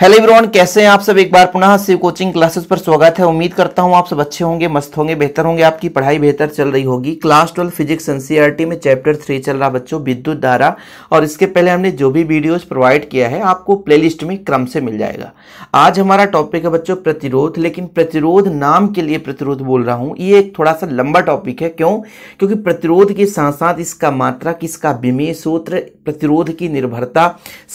hello everyone कैसे हैं आप सब एक बार पुनः शिव कोचिंग क्लासेस पर स्वागत है उम्मीद करता हूं आप सब अच्छे होंगे मस्त होंगे बेहतर होंगे आपकी पढ़ाई बेहतर चल रही होगी क्लास ट्वेल्व फिजिक्स एनसीईआरटी में चैप्टर थ्री चल रहा बच्चों विद्युत धारा और इसके पहले हमने जो भी वीडियोस प्रोवाइड किया है आपको प्ले में क्रम से मिल जाएगा आज हमारा टॉपिक है बच्चों प्रतिरोध लेकिन प्रतिरोध नाम के लिए प्रतिरोध बोल रहा हूँ ये एक थोड़ा सा लंबा टॉपिक है क्यों क्योंकि प्रतिरोध के साथ साथ इसका मात्रा किसका विमय सूत्र प्रतिरोध की निर्भरता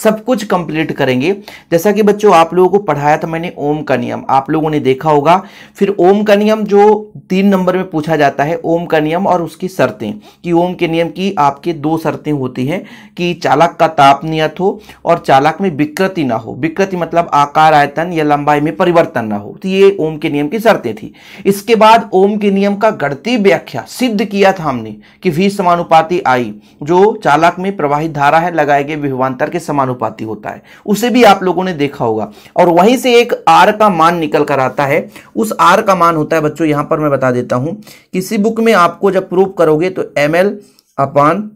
सब कुछ कंप्लीट करेंगे जैसा कि बच्चों आप लोगों को पढ़ाया था मैंने ओम का नियम आप लोगों ने देखा होगा फिर ओम का नियम जो तीन नंबर में पूछा जाता है ओम का नियम और उसकी शर्तें कि ओम के नियम की आपके दो शर्तें होती हैं कि चालक का ताप नियत हो और चालक में विकृति ना हो विकृति मतलब आकार आयतन या लंबाई में परिवर्तन ना हो तो ये ओम के नियम की शर्तें थी इसके बाद ओम के नियम का गणितीय व्याख्या सिद्ध किया था हमने कि भी समानुपाति आई जो चालक में प्रवाहित धारा है लगाए गए विभवान्तर के समानुपाति होता है उसे भी आप लोगों ने देखा लिखा होगा और वहीं से एक आर का मान निकल कर आता है उस आर का मान होता है बच्चों यहां पर मैं बता देता हूं किसी बुक में आपको जब प्रूव करोगे तो M L upon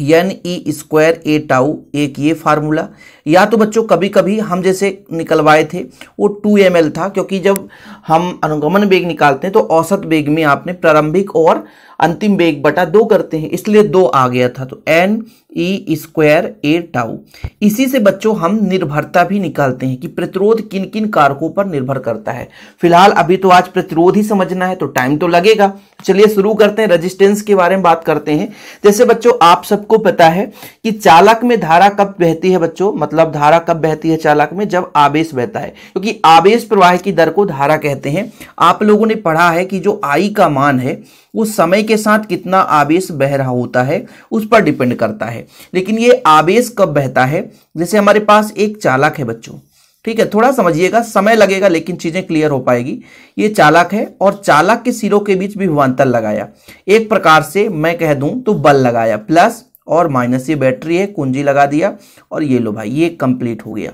N E square A tau एक ये फार्मूला या तो बच्चों कभी कभी हम जैसे निकलवाए थे वो टू एम एल था क्योंकि जब हम अनुगमन बेग निकालते हैं तो औसत बेग में आपने प्रारंभिक और अंतिम बेग बटा दो करते हैं इसलिए दो आ गया था तो N E square A tau इसी से बच्चों हम निर्भरता भी निकालते हैं कि प्रतिरोध किन किन कारकों पर निर्भर करता है फिलहाल अभी तो आज प्रतिरोध ही समझना है तो टाइम तो लगेगा चलिए शुरू करते हैं रेजिस्टेंस के बारे में बात करते हैं जैसे बच्चों आप सबको पता है कि चालक में धारा कब बहती है बच्चों मतलब धारा कब बहती है चालक में जब आवेश बहता है क्योंकि तो आवेश प्रवाह की दर को धारा कहते हैं आप लोगों ने पढ़ा है कि जो आई का मान है वो समय के साथ कितना आवेश बह रहा होता है उस पर डिपेंड करता है है लेकिन ये आवेश कब बहता है जैसे हमारे पास एक चालक है बच्चों ठीक है थोड़ा समझिएगा समय लगेगा लेकिन चीज़ें क्लियर हो पाएगी ये चालक है और चालक के सिरों के बीच विभवान्तर लगाया एक प्रकार से मैं कह दूं तो बल लगाया प्लस और माइनस ये बैटरी है कुंजी लगा दिया और ये लो भाई ये कंप्लीट हो गया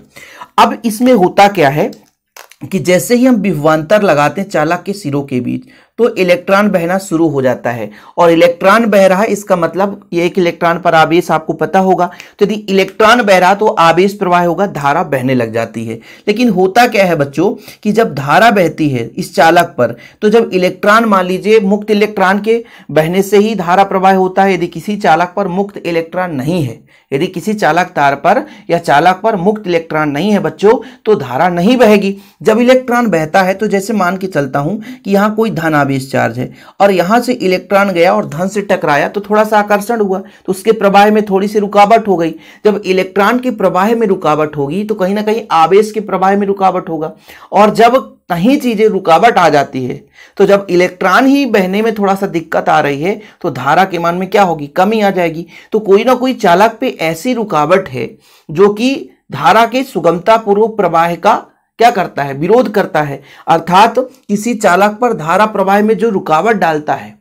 अब इसमें होता क्या है कि जैसे ही हम विभवान्तर लगाते हैं चालक के सिरों के बीच तो इलेक्ट्रॉन बहना शुरू हो जाता है और इलेक्ट्रॉन बह रहा है इसका मतलब ये एक इलेक्ट्रॉन पर आवेश आपको पता होगा तो यदि इलेक्ट्रॉन बह रहा तो आवेश प्रवाह होगा धारा बहने लग जाती है लेकिन होता क्या है बच्चों कि जब धारा बहती है इस चालक पर तो जब इलेक्ट्रॉन मान लीजिए मुक्त इलेक्ट्रॉन के बहने से ही धारा प्रवाह होता है यदि किसी चालक पर मुक्त इलेक्ट्रॉन नहीं है यदि किसी चालक तार पर या चालक पर मुक्त इलेक्ट्रॉन नहीं है बच्चों तो धारा नहीं बहेगी जब इलेक्ट्रॉन बहता है तो जैसे मान के चलता हूं कि यहां कोई धन बेस चार्ज है और यहां से इलेक्ट्रॉन गया और धन से टकराया तो थोड़ा सा आकर्षण हुआ तो उसके प्रवाह में थोड़ी सी रुकावट हो गई जब इलेक्ट्रॉन के प्रवाह में रुकावट होगी तो कहीं ना कहीं आवेश के प्रवाह में रुकावट होगा और जब कहीं चीज़ें रुकावट आ जाती है तो जब इलेक्ट्रॉन ही बहने में थोड़ा सा दिक्कत आ रही है तो धारा के मान में क्या होगी कमी आ जाएगी तो कोई ना कोई चालक पे ऐसी रुकावट है जो कि धारा के सुगमतापूर्वक प्रवाह का क्या करता है विरोध करता है अर्थात किसी चालक पर धारा प्रवाह में जो रुकावट डालता है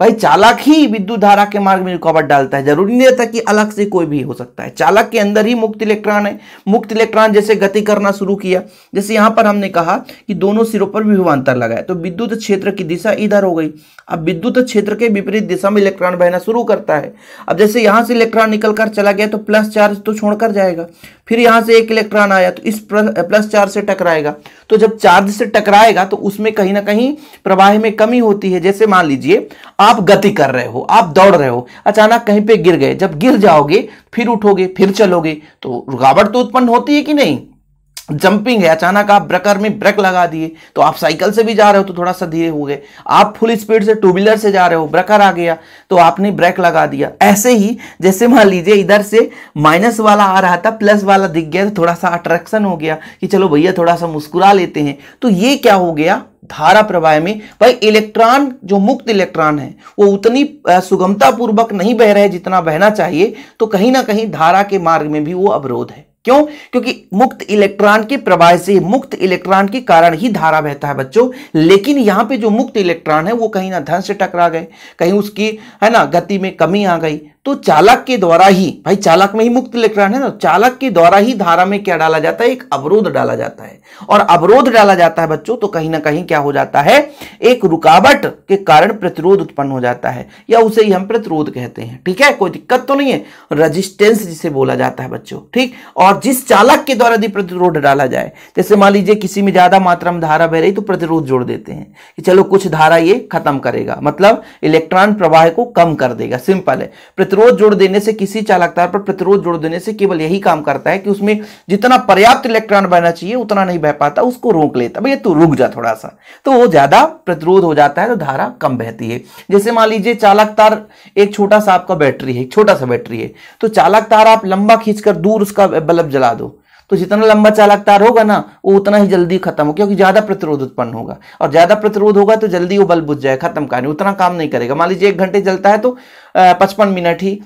भाई चालक ही विद्युत धारा के मार्ग में रुकावट डालता है जरूरी नहीं रहता कि अलग से कोई भी हो सकता है चालक के अंदर ही मुक्त इलेक्ट्रॉन है मुक्त इलेक्ट्रॉन जैसे गति करना शुरू किया जैसे यहां पर हमने कहा कि दोनों सिरों पर विभवांतर लगाया तो विद्युत क्षेत्र की दिशा इधर हो गई अब विद्युत क्षेत्र के विपरीत दिशा में इलेक्ट्रॉन बहना शुरू करता है अब जैसे यहां से इलेक्ट्रॉन निकलकर चला गया तो प्लस चार्ज तो छोड़कर जाएगा फिर यहां से एक इलेक्ट्रॉन आया तो इस प्लस चार्ज से टकराएगा तो जब चार्ज से टकराएगा तो उसमें कहीं ना कहीं प्रवाह में कमी होती है जैसे मान लीजिए आप गति कर रहे हो आप दौड़ रहे हो अचानक कहीं पे गिर गए जब गिर जाओगे फिर उठोगे फिर चलोगे तो रुकावट तो उत्पन्न होती है कि नहीं जंपिंग है अचानक आप ब्रेकर में ब्रेक लगा दिए तो आप साइकिल से भी जा रहे हो तो थोड़ा सा धीरे हो गए आप फुल स्पीड से टू व्हीलर से जा रहे हो ब्रेकर आ गया तो आपने ब्रेक लगा दिया ऐसे ही जैसे मान लीजिए इधर से माइनस वाला आ रहा था प्लस वाला दिख गया तो थोड़ा सा अट्रैक्शन हो गया कि चलो भैया थोड़ा सा मुस्कुरा लेते हैं तो ये क्या हो गया धारा प्रवाह में भाई इलेक्ट्रॉन जो मुक्त इलेक्ट्रॉन है वो उतनी सुगमता पूर्वक नहीं बह रहे जितना बहना चाहिए तो कहीं ना कहीं धारा के मार्ग में भी वो अवरोध है क्यों क्योंकि मुक्त इलेक्ट्रॉन के प्रवाह से मुक्त इलेक्ट्रॉन के कारण ही धारा बहता है बच्चों लेकिन यहां पे जो मुक्त इलेक्ट्रॉन है वो कहीं ना धन से टकरा गए कहीं उसकी है ना गति में कमी आ गई तो चालक के द्वारा ही भाई चालक में ही मुक्त इलेक्ट्रॉन है ना चालक के द्वारा ही धारा में क्या डाला जाता है एक अवरोध डाला जाता है और अवरोध डाला जाता है बच्चों तो कहीं ना कहीं क्या हो जाता है एक रुकावट के कारण प्रतिरोध उत्पन्न हो जाता है या उसे ही हम प्रतिरोध कहते हैं ठीक है कोई दिक्कत तो नहीं है रजिस्टेंस जिसे बोला जाता है बच्चों ठीक और जिस चालक के द्वारा यदि प्रतिरोध डाला जाए जैसे मान लीजिए किसी में ज्यादा मात्रा में धारा बह रही तो प्रतिरोध जोड़ देते हैं कि चलो कुछ धारा ये खत्म करेगा मतलब इलेक्ट्रॉन प्रवाह को कम कर देगा सिंपल है प्रतिरोध प्रतिरोध जोड़ देने से किसी चालक तार पर प्रतिरोध जोड़ देने से केवल यही काम करता है कि उसमें जितना पर्याप्त इलेक्ट्रॉन बहना चाहिए उतना नहीं बह पाता उसको रोक लेता भैया तू रुक जा थोड़ा सा तो वो ज्यादा प्रतिरोध हो जाता है तो धारा कम बहती है जैसे मान लीजिए चालक तार एक छोटा सा आपका बैटरी है छोटा सा बैटरी है तो चालक तार आप लंबा खींचकर दूर उसका बल्ब जला दो तो जितना लंबा चालक तार होगा ना वो उतना ही जल्दी खत्म होगा क्योंकि ज्यादा प्रतिरोध उत्पन्न होगा और ज्यादा प्रतिरोध होगा तो जल्दी वो बल्ब बुझ जाए खत्म करने उतना काम नहीं करेगा मान लीजिए एक घंटे जलता है तो पचपन मिनट ही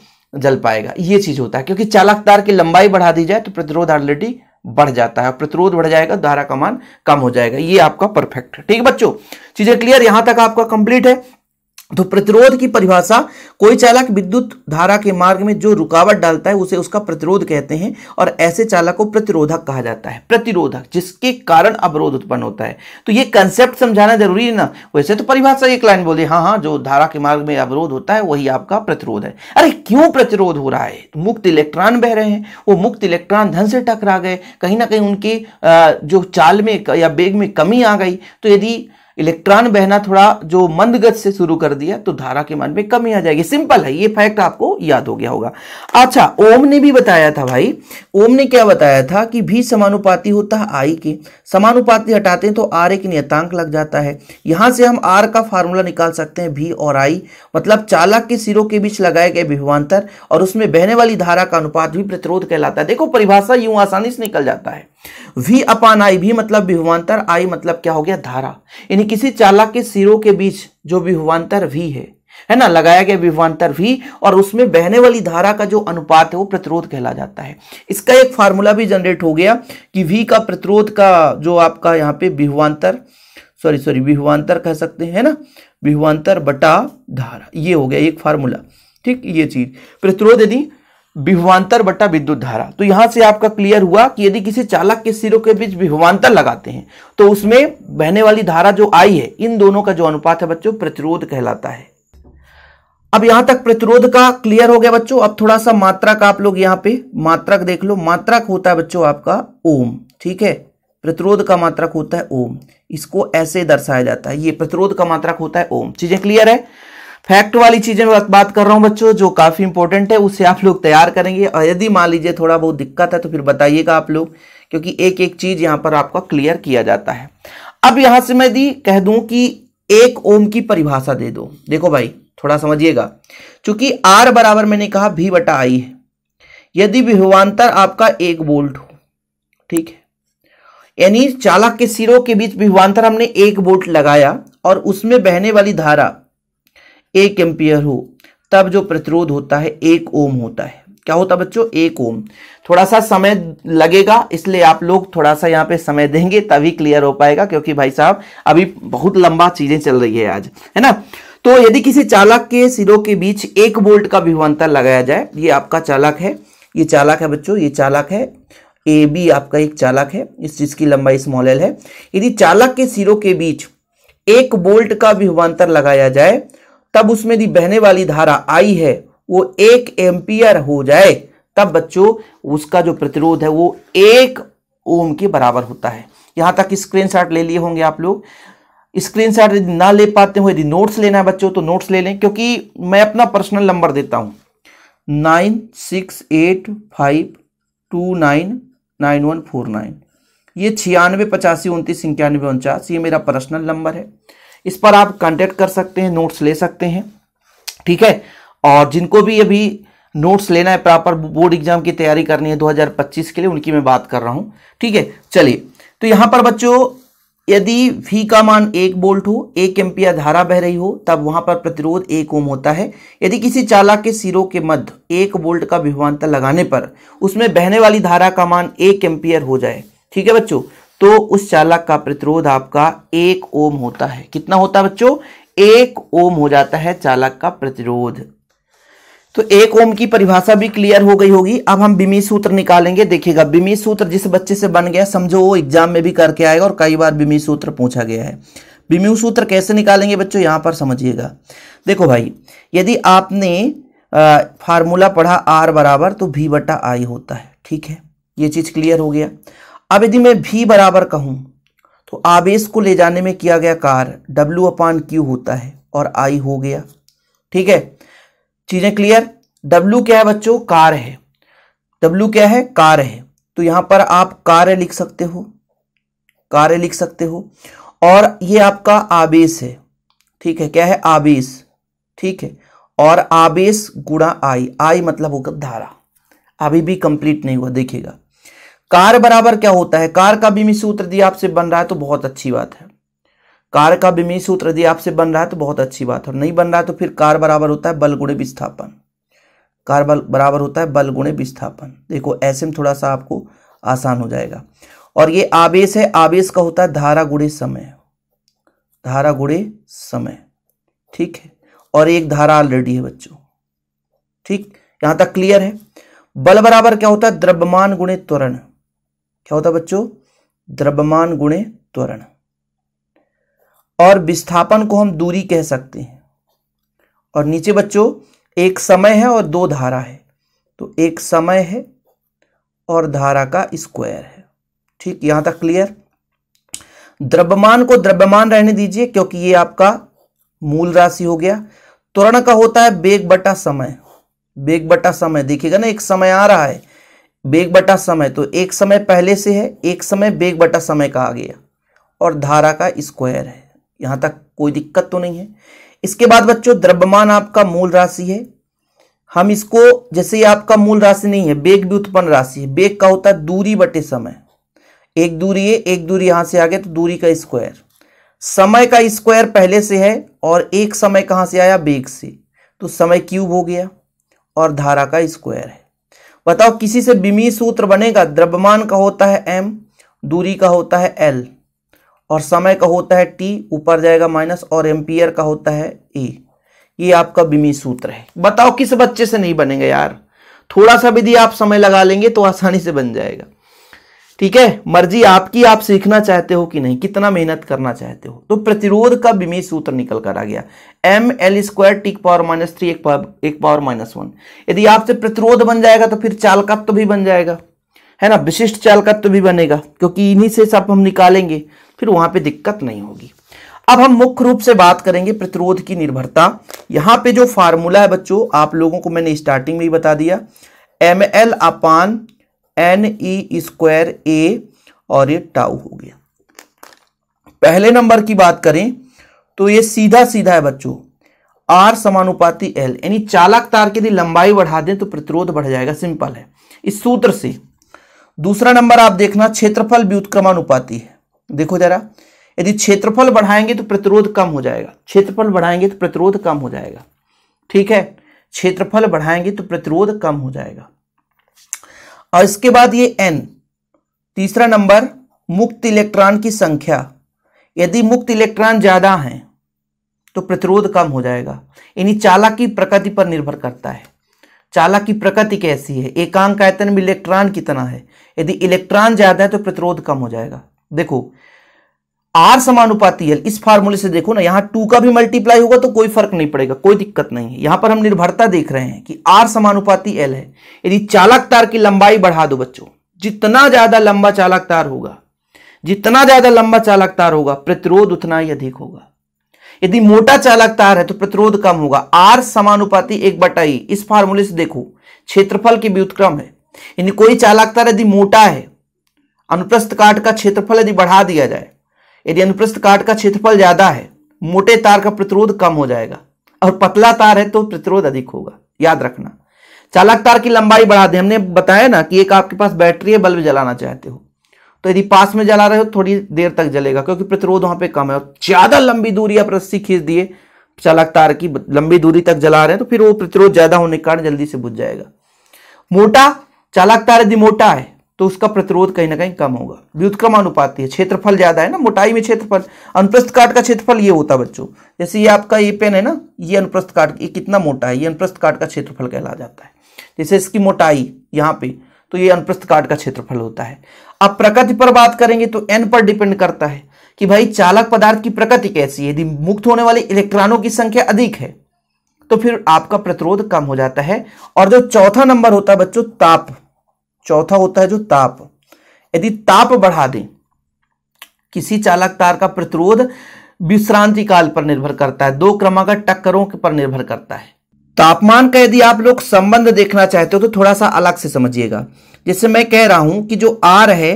जल पाएगा ये चीज होता है क्योंकि चालक तार की लंबाई बढ़ा दी जाए तो प्रतिरोध ऑलरेडी बढ़ जाता है प्रतिरोध बढ़ जाएगा धारा का मान कम हो जाएगा ये आपका परफेक्ट ठीक है बच्चों चीजें क्लियर यहां तक आपका कंप्लीट है तो प्रतिरोध की परिभाषा कोई चालक विद्युत धारा के मार्ग में जो रुकावट डालता है उसे उसका प्रतिरोध कहते हैं और ऐसे चालक को प्रतिरोधक कहा जाता है प्रतिरोधक जिसके कारण अवरोध उत्पन्न होता है तो ये कंसेप्ट समझाना जरूरी है ना वैसे तो परिभाषा एक लाइन बोले हाँ हाँ जो धारा के मार्ग में अवरोध होता है वही आपका प्रतिरोध है अरे क्यों प्रतिरोध हो रहा है तो मुक्त इलेक्ट्रॉन बह रहे हैं वो मुक्त इलेक्ट्रॉन धन से टकरा गए कहीं ना कहीं उनके जो चाल में या बेग में कमी आ गई तो यदि इलेक्ट्रॉन बहना थोड़ा जो मंद गति से शुरू कर दिया तो धारा के मान में कमी आ जाएगी सिंपल है ये फैक्ट आपको याद हो गया होगा अच्छा ओम ने भी बताया था भाई ओम ने क्या बताया था कि भी समानुपाति होता है आई के समानुपाति हटाते हैं तो आर एक नियतांक लग जाता है यहां से हम आर का फार्मूला निकाल सकते हैं भी और आई मतलब चालक के सिरों के बीच लगाए गए विभवान्तर और उसमें बहने वाली धारा का अनुपात भी प्रतिरोध कहलाता है देखो परिभाषा यूं आसानी से निकल जाता है भी अपान आई भी मतलब विभवान्तर आई मतलब क्या हो गया धारा यानी किसी चालक के सिरों के बीच जो विभवान्तर भी है है ना लगाया गया विभवान्तर भी और उसमें बहने वाली धारा का जो अनुपात है वो प्रतिरोध कहला जाता है इसका एक फार्मूला भी जनरेट हो गया कि वी का प्रतिरोध का जो आपका यहाँ पे विभवान्तर सॉरी सॉरी विभवान्तर कह सकते हैं ना विभवान्तर बटा धारा ये हो गया एक फार्मूला ठीक ये चीज प्रतिरोध यदि विभवांतर बटा विद्युत धारा तो यहां से आपका क्लियर हुआ कि यदि किसी चालक के सिरों के बीच विभवान्तर लगाते हैं तो उसमें बहने वाली धारा जो आई है इन दोनों का जो अनुपात है बच्चों प्रतिरोध कहलाता है अब यहां तक प्रतिरोध का क्लियर हो गया बच्चों अब थोड़ा सा मात्रा का आप लोग यहां पे मात्रक देख लो मात्रक होता है बच्चों आपका ओम ठीक है प्रतिरोध का मात्रक होता है ओम इसको ऐसे दर्शाया जाता है ये प्रतिरोध का मात्रक होता है ओम चीजें क्लियर है फैक्ट वाली चीजें मैं बात कर रहा हूं बच्चों जो काफी इंपॉर्टेंट है उसे आप लोग तैयार करेंगे और यदि मान लीजिए थोड़ा बहुत दिक्कत है तो फिर बताइएगा आप लोग क्योंकि एक एक चीज यहां पर आपका क्लियर किया जाता है अब यहां से मैं दी कह दूं कि एक ओम की परिभाषा दे दो देखो भाई थोड़ा समझिएगा चूंकि आर बराबर मैंने कहा भी बटा आई है यदि विभवान्तर आपका एक बोल्ट हो ठीक है यानी चालक के सिरों के बीच विभवान्तर हमने एक बोल्ट लगाया और उसमें बहने वाली धारा एक एम्पियर हो तब जो प्रतिरोध होता है एक ओम होता है क्या होता बच्चों एक ओम थोड़ा सा समय लगेगा इसलिए आप लोग थोड़ा सा यहाँ पे समय देंगे तभी क्लियर हो पाएगा क्योंकि भाई साहब अभी बहुत लंबा चीजें चल रही है आज है ना तो यदि किसी चालक के सिरों के बीच एक बोल्ट का विभवान्तर लगाया जाए ये आपका चालक है ये चालक है बच्चों ये चालक है ए बी आपका एक चालक है इस चीज की लंबाई स्मॉल है यदि चालक के सिरों के बीच एक बोल्ट का विभवान्तर लगाया जाए तब उसमें दी बहने वाली धारा आई है वो एक एम्पियर हो जाए तब बच्चों उसका जो प्रतिरोध है वो एक ओम के बराबर होता है यहां तक स्क्रीनशॉट ले लिए होंगे आप लोग स्क्रीनशॉट यदि ना ले पाते हो यदि नोट्स लेना है बच्चों तो नोट्स ले लें क्योंकि मैं अपना पर्सनल नंबर देता हूं nine six eight five two nine nine one four nine ये छियानवे पचासी उनतीस इक्यानवे उनचास ये मेरा पर्सनल नंबर है इस पर आप कॉन्टेक्ट कर सकते हैं नोट्स ले सकते हैं ठीक है और जिनको भी अभी नोट्स लेना है प्रॉपर बोर्ड एग्जाम की तैयारी करनी है 2025 के लिए उनकी मैं बात कर रहा हूं ठीक है चलिए तो यहां पर बच्चों यदि वी का मान एक बोल्ट हो एक एम्पियर धारा बह रही हो तब वहां पर प्रतिरोध एक ओम होता है यदि किसी चालक के सिरों के मध्य एक बोल्ट का विभवांतर लगाने पर उसमें बहने वाली धारा का मान एक एम्पियर हो जाए ठीक है बच्चों तो उस चालक का प्रतिरोध आपका एक ओम होता है कितना होता है बच्चों एक ओम हो जाता है चालक का प्रतिरोध तो एक ओम की परिभाषा भी क्लियर हो गई होगी अब हम बिमी सूत्र निकालेंगे देखिएगा बिमी सूत्र जिस बच्चे से बन गया समझो वो एग्जाम में भी करके आएगा और कई बार बिमी सूत्र पूछा गया है बिमी सूत्र कैसे निकालेंगे बच्चों यहां पर समझिएगा देखो भाई यदि आपने फार्मूला पढ़ा आर बराबर तो भी बटा आई होता है ठीक है ये चीज़ क्लियर हो गया अब यदि मैं भी बराबर कहूं तो आवेश को ले जाने में किया गया कार डब्ल्यू अपान क्यू होता है और आई हो गया ठीक है चीज़ें क्लियर डब्ल्यू क्या है बच्चों कार है डब्ल्यू क्या है कार है तो यहां पर आप कार्य लिख सकते हो कार्य लिख सकते हो और ये आपका आवेश है ठीक है क्या है आवेश ठीक है और आवेश गुणा आई आई मतलब होगा धारा अभी भी कंप्लीट नहीं हुआ देखिएगा कार बराबर क्या होता है कार का विमी सूत्र दिया आपसे बन रहा है तो बहुत अच्छी बात है कार का विमी सूत्र दिया आपसे बन रहा है तो बहुत अच्छी बात है और नहीं बन रहा है तो फिर कार बराबर होता है बल गुणे विस्थापन कार बराबर होता है बल गुणे विस्थापन देखो ऐसे में थोड़ा सा आपको आसान हो जाएगा और ये आवेश है आवेश का होता है धारा गुणे समय धारा गुणे समय ठीक है और एक धारा ऑलरेडी है बच्चों ठीक यहां तक क्लियर है बल बराबर क्या होता है द्रव्यमान गुणे त्वरण क्या होता बच्चों द्रव्यमान गुणे त्वरण और विस्थापन को हम दूरी कह सकते हैं और नीचे बच्चों एक समय है और दो धारा है तो एक समय है और धारा का स्क्वायर है ठीक यहां तक क्लियर द्रव्यमान को द्रव्यमान रहने दीजिए क्योंकि ये आपका मूल राशि हो गया त्वरण का होता है बेग बटा समय बेग बटा समय देखिएगा ना एक समय आ रहा है बेग बटा समय तो एक समय पहले से है एक समय बेग बटा समय कहा गया और धारा का स्क्वायर है यहां तक कोई दिक्कत तो नहीं है इसके बाद बच्चों द्रव्यमान आपका मूल राशि है हम इसको जैसे आपका मूल राशि नहीं है बेग भी उत्पन्न राशि है बेग का होता है दूरी बटे समय एक दूरी है एक दूरी यहां से आ गया तो दूरी का स्क्वायर समय का स्क्वायर पहले से है और एक समय कहाँ से आया बेग से तो समय क्यूब हो गया और धारा का स्क्वायर है बताओ किसी से बिमी सूत्र बनेगा द्रव्यमान का होता है एम दूरी का होता है एल और समय का होता है टी ऊपर जाएगा माइनस और एम्पियर का होता है ए ये आपका बिमी सूत्र है बताओ किस बच्चे से नहीं बनेगा यार थोड़ा सा विधि आप समय लगा लेंगे तो आसानी से बन जाएगा ठीक है मर्जी आपकी आप सीखना चाहते हो कि नहीं कितना मेहनत करना चाहते हो तो प्रतिरोध का विमीय सूत्र निकल कर आ गया M L square T power minus three एक पावर एक पावर माइनस वन यदि आपसे प्रतिरोध बन जाएगा तो फिर चालकत्व तो भी बन जाएगा है ना विशिष्ट चालकत्व तो भी बनेगा क्योंकि इन्हीं से सब हम निकालेंगे फिर वहां पर दिक्कत नहीं होगी अब हम मुख्य रूप से बात करेंगे प्रतिरोध की निर्भरता यहां पे जो फार्मूला है बच्चों आप लोगों को मैंने स्टार्टिंग में ही बता दिया M L upon N E square A और ये टाउ हो गया पहले नंबर की बात करें तो ये सीधा सीधा है बच्चों आर समानुपाती एल यानी चालक तार की यदि लंबाई बढ़ा दें तो प्रतिरोध बढ़ जाएगा सिंपल है इस सूत्र से दूसरा नंबर आप देखना क्षेत्रफल व्युत्क्रमानुपाती है देखो जरा यदि क्षेत्रफल बढ़ाएंगे तो प्रतिरोध कम हो जाएगा क्षेत्रफल बढ़ाएंगे तो प्रतिरोध कम हो जाएगा ठीक है क्षेत्रफल बढ़ाएंगे तो प्रतिरोध कम हो जाएगा और इसके बाद ये एन तीसरा नंबर मुक्त इलेक्ट्रॉन की संख्या यदि मुक्त इलेक्ट्रॉन ज़्यादा हैं तो प्रतिरोध कम हो जाएगा यानी चालक की प्रकृति पर निर्भर करता है चालक की प्रकृति कैसी है एकांक आयतन में इलेक्ट्रॉन कितना है यदि इलेक्ट्रॉन ज़्यादा है तो प्रतिरोध कम हो जाएगा देखो आर समानुपाती एल इस फार्मूले से देखो ना यहां टू का भी मल्टीप्लाई होगा तो कोई फर्क नहीं पड़ेगा कोई दिक्कत नहीं है यहां पर हम निर्भरता देख रहे हैं कि आर समानुपाती एल है यदि चालक तार की लंबाई बढ़ा दो बच्चों जितना ज्यादा लंबा चालक तार होगा जितना ज्यादा लंबा चालक तार होगा प्रतिरोध उतना ही अधिक होगा यदि मोटा चालक तार है तो प्रतिरोध कम होगा आर समानुपाती एक बटाई e, इस फार्मूले से देखो क्षेत्रफल भी व्युतक्रम है यदि कोई चालक तार यदि मोटा है अनुप्रस्थ काट का क्षेत्रफल यदि बढ़ा दिया जाए यदि अनुप्रस्थ काट का क्षेत्रफल ज्यादा है मोटे तार का प्रतिरोध कम हो जाएगा और पतला तार है तो प्रतिरोध अधिक होगा याद रखना चालक तार की लंबाई बढ़ा दें हमने बताया ना कि एक आपके पास बैटरी है बल्ब जलाना चाहते हो तो यदि पास में जला रहे हो थोड़ी देर तक जलेगा क्योंकि प्रतिरोध वहां पे कम है और ज्यादा लंबी दूरी आप रस्सी खींच दिए चालक तार की लंबी दूरी तक जला रहे हैं तो फिर वो प्रतिरोध ज्यादा होने के कारण जल्दी से बुझ जाएगा मोटा चालक तार यदि मोटा है तो उसका प्रतिरोध कहीं ना कहीं कम होगा व्युत्क्रमानुपाती है क्षेत्रफल ज़्यादा है ना मोटाई में क्षेत्रफल अनुप्रस्थ काट का क्षेत्रफल ये होता है बच्चों जैसे ये आपका ये पेन है ना ये अनुप्रस्थ काट ये कितना मोटा है ये अनुप्रस्थ काट का क्षेत्रफल कहला जाता है जैसे इसकी मोटाई यहाँ पे तो ये अनुप्रस्थ काट का क्षेत्रफल होता है अब प्रकृति पर बात करेंगे तो एन पर डिपेंड करता है कि भाई चालक पदार्थ की प्रकृति कैसी है यदि मुक्त होने वाले इलेक्ट्रॉनों की संख्या अधिक है तो फिर आपका प्रतिरोध कम हो जाता है और जो चौथा नंबर होता है बच्चों ताप चौथा होता है जो ताप यदि ताप बढ़ा दें किसी चालक तार का प्रतिरोध विश्रांति काल पर निर्भर करता है दो क्रमागत टक्करों पर निर्भर करता है तापमान का यदि आप लोग संबंध देखना चाहते हो तो थोड़ा सा अलग से समझिएगा जैसे मैं कह रहा हूं कि जो आर है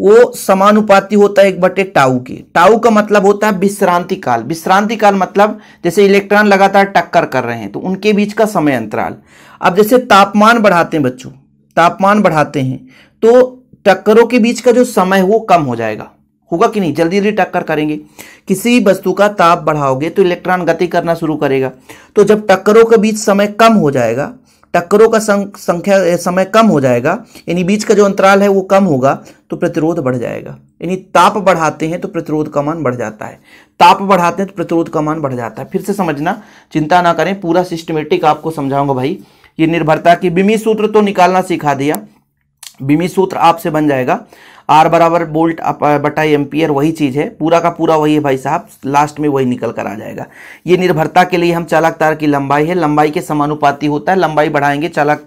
वो समानुपाती होता है एक बटे टाऊ के टाऊ का मतलब होता है विश्रांति काल विश्रांति काल मतलब जैसे इलेक्ट्रॉन लगातार टक्कर कर रहे हैं तो उनके बीच का समय अंतराल अब जैसे तापमान बढ़ाते हैं बच्चों तापमान बढ़ाते हैं तो टक्करों के बीच का जो समय वो कम हो जाएगा होगा कि नहीं जल्दी जल्दी टक्कर करेंगे किसी वस्तु का ताप बढ़ाओगे तो इलेक्ट्रॉन गति करना शुरू करेगा तो जब टक्करों के बीच समय कम हो जाएगा टक्करों का संख्या समय कम हो जाएगा यानी बीच का जो अंतराल है वो कम होगा तो प्रतिरोध बढ़ जाएगा यानी ताप बढ़ाते हैं तो प्रतिरोध का मान बढ़ जाता है ताप बढ़ाते हैं तो प्रतिरोध का मान बढ़ जाता है फिर से समझना चिंता ना करें पूरा सिस्टमेटिक आपको समझाऊंगा भाई ये निर्भरता की बिमी सूत्र तो निकालना सिखा दिया बिमी सूत्र आपसे बन जाएगा आर बराबर बोल्ट बटा एम्पियर वही चीज़ है पूरा का पूरा वही है भाई साहब लास्ट में वही निकल कर आ जाएगा ये निर्भरता के लिए हम चालक तार की लंबाई है लंबाई के समानुपाती होता है लंबाई बढ़ाएंगे चालक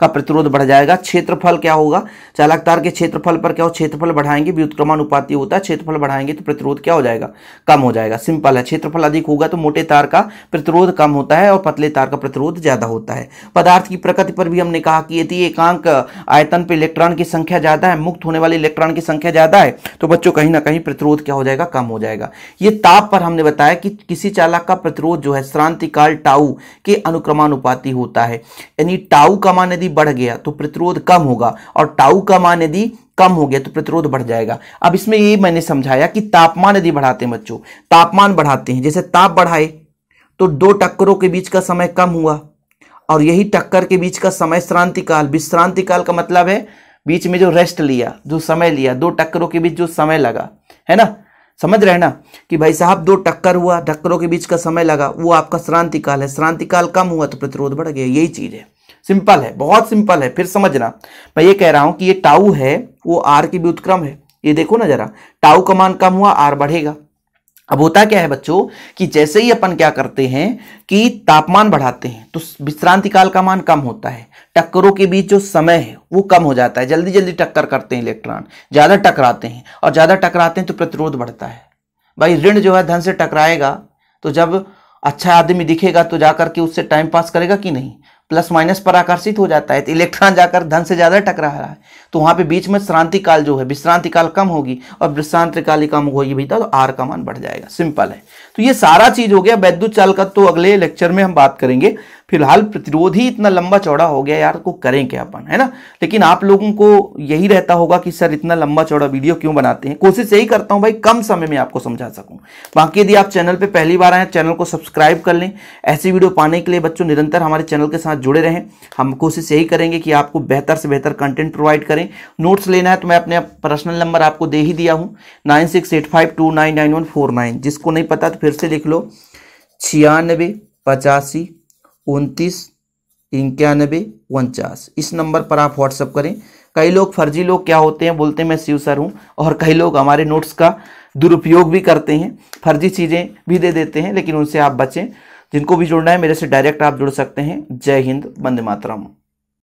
का प्रतिरोध बढ़ जाएगा क्षेत्रफल क्या होगा चालक तार के क्षेत्रफल पर क्या हो क्षेत्रफल बढ़ाएंगे व्युत्क्रमानुपाती होता है क्षेत्रफल बढ़ाएंगे तो प्रतिरोध क्या हो जाएगा कम हो जाएगा सिंपल है क्षेत्रफल अधिक होगा तो मोटे तार का प्रतिरोध कम होता है और पतले तार का प्रतिरोध ज़्यादा होता है पदार्थ की प्रकृति पर भी हमने कहा कि यदि एकांक आयतन पर इलेक्ट्रॉन की संख्या ज़्यादा है मुक्त होने वाले इलेक्ट्रॉन की संख्या ज़्यादा है तो बच्चों कहीं ना कहीं प्रतिरोध क्या हो जाएगा कम हो जाएगा ये ताप पर हमने बताया कि किसी चालक का प्रतिरोध जो है श्रांतिकाल टाऊ के अनुक्रमानुपाती होता है यानी टाऊ का मान यदि बढ़ गया तो प्रतिरोध कम होगा और टाऊ का मान यदि कम हो गया तो प्रतिरोध बढ़ जाएगा अब इसमें ये मैंने समझाया कि तापमान यदि बढ़ाते हैं बच्चों तापमान बढ़ाते हैं जैसे ताप बढ़ाए तो दो टक्करों के बीच का समय कम हुआ और यही टक्कर के बीच का समय श्रांतिकाल विश्रांतिकाल का मतलब है बीच में जो रेस्ट लिया जो समय लिया दो टक्करों के बीच जो समय लगा है ना समझ रहे ना कि भाई साहब दो टक्कर हुआ टक्करों के बीच का समय लगा वो आपका श्रांति काल है श्रांति काल कम हुआ तो प्रतिरोध बढ़ गया यही चीज़ है सिंपल है बहुत सिंपल है फिर समझना मैं ये कह रहा हूं कि ये टाऊ है वो आर की व्युतक्रम है ये देखो ना जरा टाऊ का मान कम हुआ आर बढ़ेगा अब होता क्या है बच्चों कि जैसे ही अपन क्या करते हैं कि तापमान बढ़ाते हैं तो विश्रांति काल का मान कम होता है टक्करों के बीच जो समय है वो कम हो जाता है जल्दी जल्दी टक्कर करते हैं इलेक्ट्रॉन ज़्यादा टकराते हैं और ज़्यादा टकराते हैं तो प्रतिरोध बढ़ता है भाई ऋण जो है धन से टकराएगा तो जब अच्छा आदमी दिखेगा तो जा करके उससे टाइम पास करेगा कि नहीं प्लस माइनस पर आकर्षित हो जाता है तो इलेक्ट्रॉन जाकर धन से ज़्यादा टकरा रहा है तो वहां पे बीच में श्रांति काल जो है विश्रांति काल कम होगी और विश्रांति काल कम होगी भी तो आर का मान बढ़ जाएगा सिंपल है तो ये सारा चीज हो गया वैद्युत चाल का तो अगले लेक्चर में हम बात करेंगे फिलहाल प्रतिरोध ही इतना लंबा चौड़ा हो गया यार को तो करें क्या अपन है ना लेकिन आप लोगों को यही रहता होगा कि सर इतना लंबा चौड़ा वीडियो क्यों बनाते हैं कोशिश यही करता हूं भाई कम समय में आपको समझा सकूं बाकी यदि आप चैनल पे पहली बार आए चैनल को सब्सक्राइब कर लें ऐसी वीडियो पाने के लिए बच्चों निरंतर हमारे चैनल के साथ जुड़े रहें हम कोशिश यही करेंगे कि आपको बेहतर से बेहतर कंटेंट प्रोवाइड करें नोट्स लेना है तो मैं अपने पर्सनल नंबर आपको दे ही दिया हूँ नाइन जिसको नहीं पता तो फिर से लिख लो छियानबे पचासी उनतीस इक्यानबे उनचास इस नंबर पर आप व्हाट्सअप करें कई लोग फर्जी लोग क्या होते हैं बोलते हैं मैं शिव सर हूँ और कई लोग हमारे नोट्स का दुरुपयोग भी करते हैं फर्जी चीज़ें भी दे देते हैं लेकिन उनसे आप बचें जिनको भी जुड़ना है मेरे से डायरेक्ट आप जुड़ सकते हैं जय हिंद वंदे मातरम